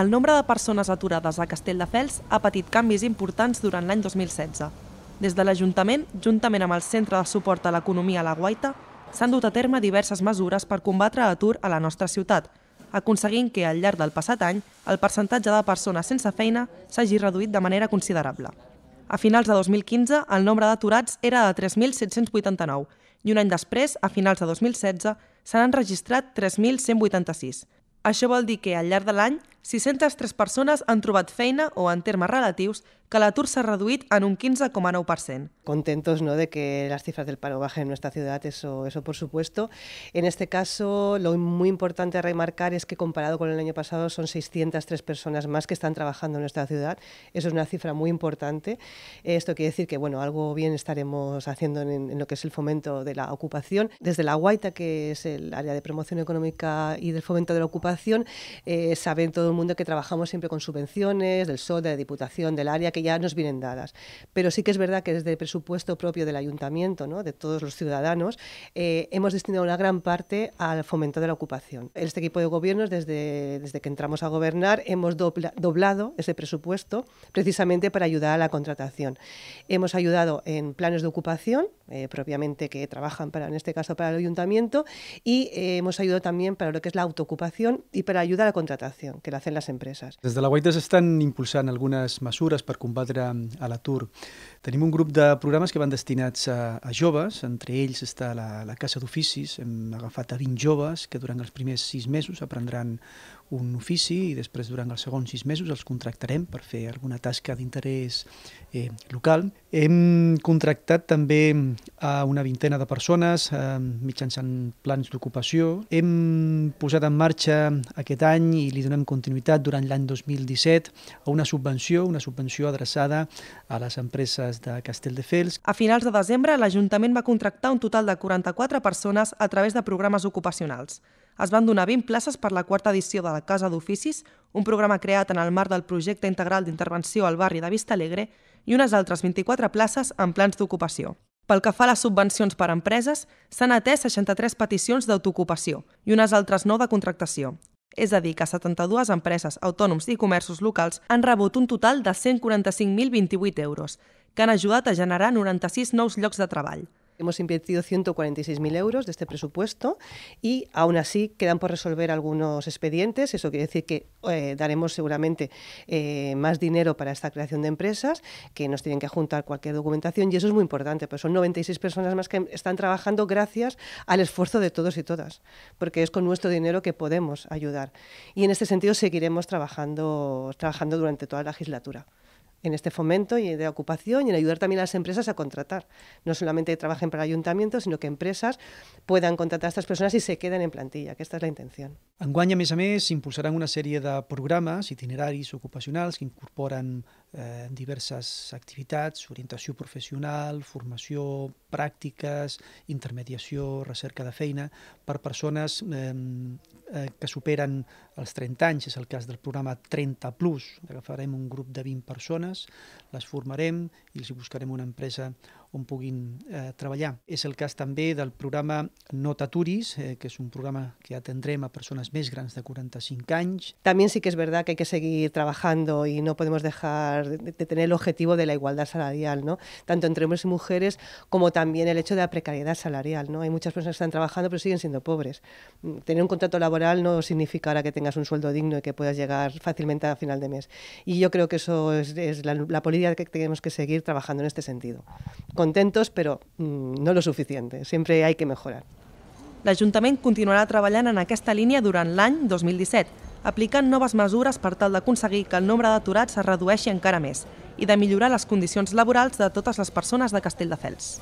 el nombre de persones aturades a Castelldefels ha patit canvis importants durant l'any 2016. Des de l'Ajuntament, juntament amb el Centre de Suport a l'Economia a la Guaita, s'han dut a terme diverses mesures per combatre l'atur a la nostra ciutat, aconseguint que al llarg del passat any el percentatge de persones sense feina s'hagi reduït de manera considerable. A finals de 2015, el nombre d'aturats era de 3.789 i un any després, a finals de 2016, se n'han registrat 3.186. Això vol dir que al llarg de l'any 603 persones han trobat feina o, en termes relatius, que se ha reducido en un 15,9%. Contentos ¿no? de que las cifras del paro bajen en nuestra ciudad, eso, eso por supuesto. En este caso, lo muy importante a remarcar es que comparado con el año pasado son 603 personas más que están trabajando en nuestra ciudad. Eso es una cifra muy importante. Esto quiere decir que bueno, algo bien estaremos haciendo en, lo que es el fomento de la ocupación. Desde la Guaita, que es el área de promoción económica y del fomento de la ocupación, eh, saben todo el mundo que trabajamos siempre con subvenciones del SOD, de la Diputación, del área, que ya nos vienen dadas. Pero sí que es verdad que desde el presupuesto propio del ayuntamiento, ¿no? de todos los ciudadanos, eh, hemos destinado una gran parte al fomento de la ocupación. Este equipo de gobiernos, desde, desde que entramos a gobernar, hemos doblado ese presupuesto precisamente para ayudar a la contratación. Hemos ayudado en planes de ocupación, eh, propiamente que trabajan para, en este caso para el ayuntamiento, y eh, hemos ayudado también para lo que es la autoocupación y para ayudar a la contratación, que la hacen las empresas. Desde la se están impulsando algunas masuras para combatre a l'atur. Tenim un grup de programes que van destinats a, a joves, entre ells està la, la Casa d'Oficis, hem agafat a 20 joves que durant els primers 6 mesos aprendran un ofici i després durant els segons 6 mesos els contractarem per fer alguna tasca d'interès eh, local. Hem contractat també a una vintena de persones eh, mitjançant plans d'ocupació. Hem posat en marxa aquest any i li donem continuïtat durant l'any 2017 a una subvenció, una subvenció adreçada a les empreses de Castelldefels. A finals de desembre, l'Ajuntament va contractar un total de 44 persones a través de programes ocupacionals es van donar 20 places per la quarta edició de la Casa d'Oficis, un programa creat en el marc del projecte integral d'intervenció al barri de Vista Alegre, i unes altres 24 places en plans d'ocupació. Pel que fa a les subvencions per a empreses, s'han atès 63 peticions d'autoocupació i unes altres 9 de contractació. És a dir, que 72 empreses, autònoms i comerços locals han rebut un total de 145.028 euros, que han ajudat a generar 96 nous llocs de treball. Hemos invertido 146.000 euros de este presupuesto y aún así quedan por resolver algunos expedientes. Eso quiere decir que eh, daremos seguramente eh, más dinero para esta creación de empresas, que nos tienen que juntar cualquier documentación y eso es muy importante, porque son 96 personas más que están trabajando gracias al esfuerzo de todos y todas, porque es con nuestro dinero que podemos ayudar. Y en este sentido seguiremos trabajando, trabajando durante toda la legislatura en este fomento y de ocupación y en ayudar también a las empresas a contratar. No solamente trabajen para ayuntamientos, sino que empresas puedan contratar a estas personas y se queden en plantilla, que esta es la intención. En mes més a mes impulsarán una serie de programas itinerarios ocupacionales que incorporan... Eh, en diverses activitats, orientació professional, formació, pràctiques, intermediació, recerca de feina, per persones eh, que superen els 30 anys, és el cas del programa 30+, Plus. agafarem un grup de 20 persones, les formarem i els buscarem una empresa Un puguin eh, treballar. el caso también del programa No eh, que es un programa que atendremos a personas más grandes de 45 anys. También sí que es verdad que hay que seguir trabajando y no podemos dejar de, tener el objetivo de la igualdad salarial, ¿no? Tanto entre hombres y mujeres como también el hecho de la precariedad salarial, ¿no? Hay muchas personas que están trabajando pero siguen siendo pobres. Mm, tener un contrato laboral no significará que tengas un sueldo digno y que puedas llegar fácilmente a final de mes. Y yo creo que eso es, la, política que tenemos que seguir trabajando en este sentido. contentos, pero mm, no lo suficiente. Siempre hay que mejorar. L'Ajuntament continuarà treballant en aquesta línia durant l'any 2017, aplicant noves mesures per tal d'aconseguir que el nombre d'aturats es redueixi encara més i de millorar les condicions laborals de totes les persones de Castelldefels.